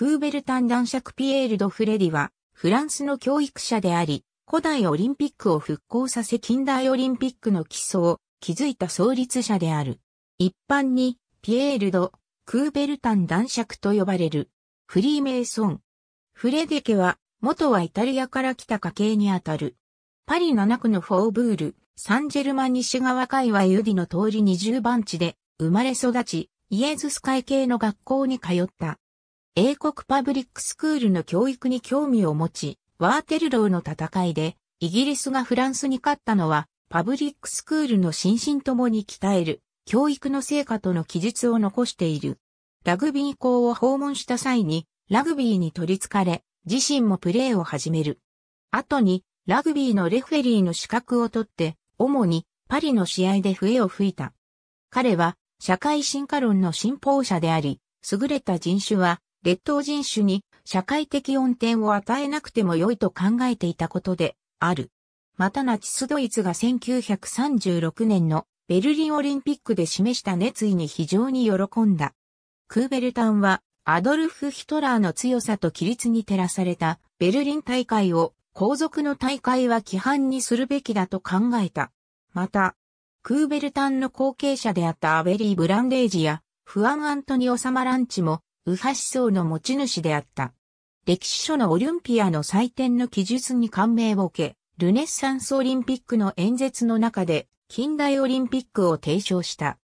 クーベルタン男爵ピエール・ド・フレディは、フランスの教育者であり、古代オリンピックを復興させ近代オリンピックの基礎を築いた創立者である。一般に、ピエール・ド・クーベルタン男爵と呼ばれる、フリーメイソン。フレディ家は、元はイタリアから来た家系にあたる。パリ7区のフォーブール、サンジェルマン西側界はユディの通り20番地で生まれ育ち、イエズス会系の学校に通った。英国パブリックスクールの教育に興味を持ち、ワーテルローの戦いで、イギリスがフランスに勝ったのは、パブリックスクールの心身ともに鍛える、教育の成果との記述を残している。ラグビー校を訪問した際に、ラグビーに取り憑かれ、自身もプレーを始める。後に、ラグビーのレフェリーの資格を取って、主にパリの試合で笛を吹いた。彼は、社会進化論の信奉者であり、優れた人種は列島人種に社会的恩典を与えなくても良いと考えていたことである。またナチスドイツが1936年のベルリンオリンピックで示した熱意に非常に喜んだ。クーベルタンはアドルフ・ヒトラーの強さと規律に照らされたベルリン大会を皇族の大会は規範にするべきだと考えた。また、クーベルタンの後継者であったアベリー・ブランデージやフアン・アントニオ・サマランチも右派思想の持ち主であった。歴史書のオリンピアの祭典の記述に感銘を受け、ルネッサンスオリンピックの演説の中で近代オリンピックを提唱した。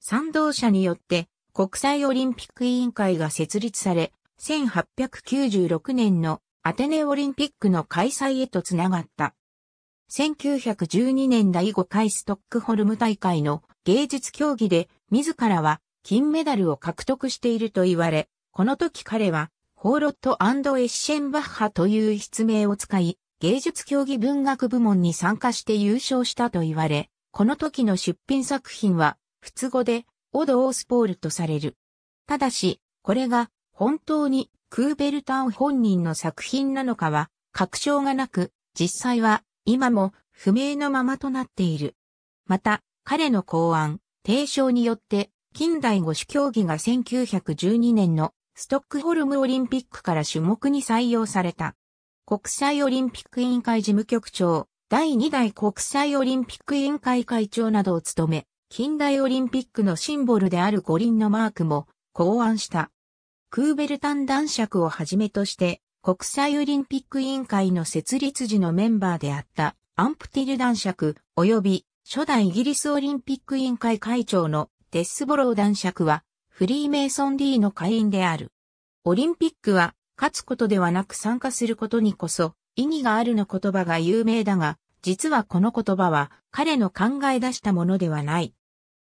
賛同者によって国際オリンピック委員会が設立され、1896年のアテネオリンピックの開催へとつながった。1912年第5回ストックホルム大会の芸術競技で自らは金メダルを獲得していると言われ、この時彼は、ホーロットエッシェンバッハという筆名を使い、芸術競技文学部門に参加して優勝したと言われ、この時の出品作品は、仏語で、オド・オースポールとされる。ただし、これが、本当に、クーベルタン本人の作品なのかは、確証がなく、実際は、今も、不明のままとなっている。また、彼の考案、提唱によって、近代五種競技が1912年のストックホルムオリンピックから種目に採用された。国際オリンピック委員会事務局長、第2代国際オリンピック委員会会長などを務め、近代オリンピックのシンボルである五輪のマークも考案した。クーベルタン男爵をはじめとして、国際オリンピック委員会の設立時のメンバーであったアンプティル男爵及び初代イギリスオリンピック委員会会長のデスボロー男爵は、フリーメイソン D の会員である。オリンピックは、勝つことではなく参加することにこそ、意義があるの言葉が有名だが、実はこの言葉は彼の考え出したものではない。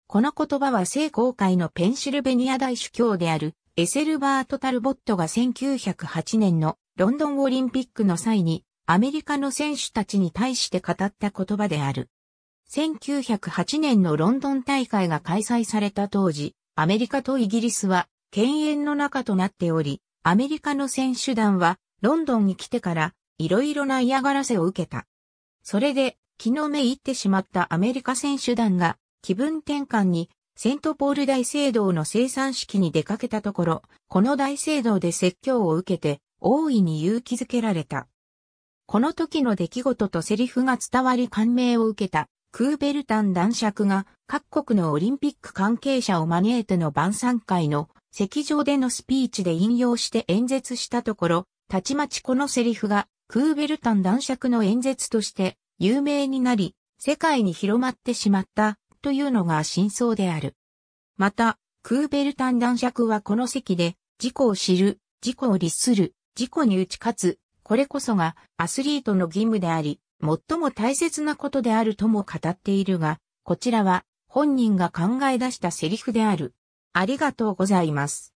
この言葉は聖公会のペンシルベニア大主教であるエセルバート・タルボットが1908年のロンドンオリンピックの際にアメリカの選手たちに対して語った言葉である。1908年のロンドン大会が開催された当時、アメリカとイギリスは犬猿の中となっており、アメリカの選手団はロンドンに来てからいろいろな嫌がらせを受けた。それで気の目いってしまったアメリカ選手団が気分転換にセントポール大聖堂の生産式に出かけたところ、この大聖堂で説教を受けて大いに勇気づけられた。この時の出来事とセリフが伝わり感銘を受けたクーベルタン男爵が各国のオリンピック関係者を招いての晩餐会の席上でのスピーチで引用して演説したところ、たちまちこのセリフがクーベルタン男爵の演説として有名になり、世界に広まってしまったというのが真相である。また、クーベルタン男爵はこの席で、自己を知る、自己を律する、自己に打ち勝つ、これこそがアスリートの義務であり、最も大切なことであるとも語っているが、こちらは本人が考え出したセリフである。ありがとうございます。